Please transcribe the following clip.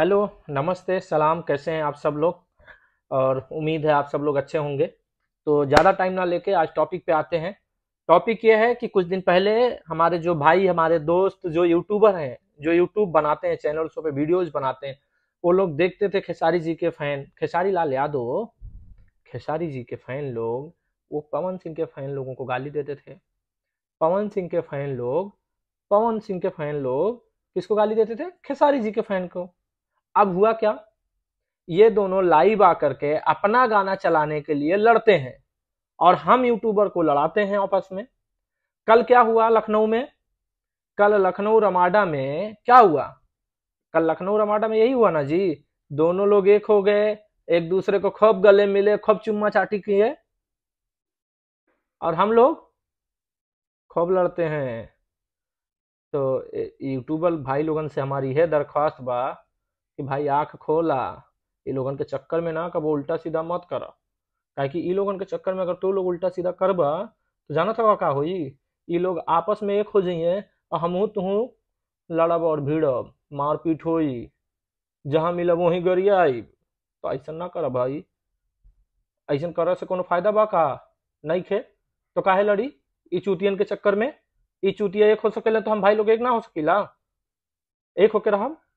hello नमस्ते सलाम कैसे हैं आप सब लोग और उम्मीद है आप सब लोग अच्छे होंगे तो ज़्यादा टाइम ना लेके आज टॉपिक पे आते हैं टॉपिक ये है कि कुछ दिन पहले हमारे जो भाई हमारे दोस्त जो यूट्यूबर हैं जो यूट्यूब बनाते हैं चैनल्सों पे वीडियोज बनाते हैं वो लोग देखते थे खेसारी जी के फैन खेसारी लाल यादव खेसारी जी के फैन लोग वो पवन सिंह के फैन लोगों को गाली देते थे पवन सिंह के फैन लोग पवन सिंह के फैन लोग किसको गाली देते थे खेसारी जी के फैन को अब हुआ क्या ये दोनों लाइव आकर के अपना गाना चलाने के लिए लड़ते हैं और हम यूट्यूबर को लड़ाते हैं आपस में कल क्या हुआ लखनऊ में कल लखनऊ रमाडा में क्या हुआ कल लखनऊ रमाडा में यही हुआ ना जी दोनों लोग एक हो गए एक दूसरे को खूब गले मिले खूब चुम्मा चाटी किए और हम लोग खूब लड़ते हैं तो यूट्यूबर भाई लोगन से हमारी है दरख्वास्त बा कि भाई आँख खोला ये लोगन के चक्कर में ना कब उल्टा सीधा मत कर काहे कि ई लोगन के चक्कर में अगर तू लोग उल्टा सीधा करब तो जाना था का होई लोग आपस में एक हो जाइए और हमहू तुहू लड़ब और भिड़ब मारपीट होई जहाँ मिलब वहीं गरिया आई तो ऐसा ना कर भाई ऐसा करे से कोनो फायदा बा का नहीं खे तो काहे लड़ी ई चूतियन के चक्कर में ई चूतिया एक हो सकेला तो हम भाई लोग एक ना हो सकेला एक होके रहा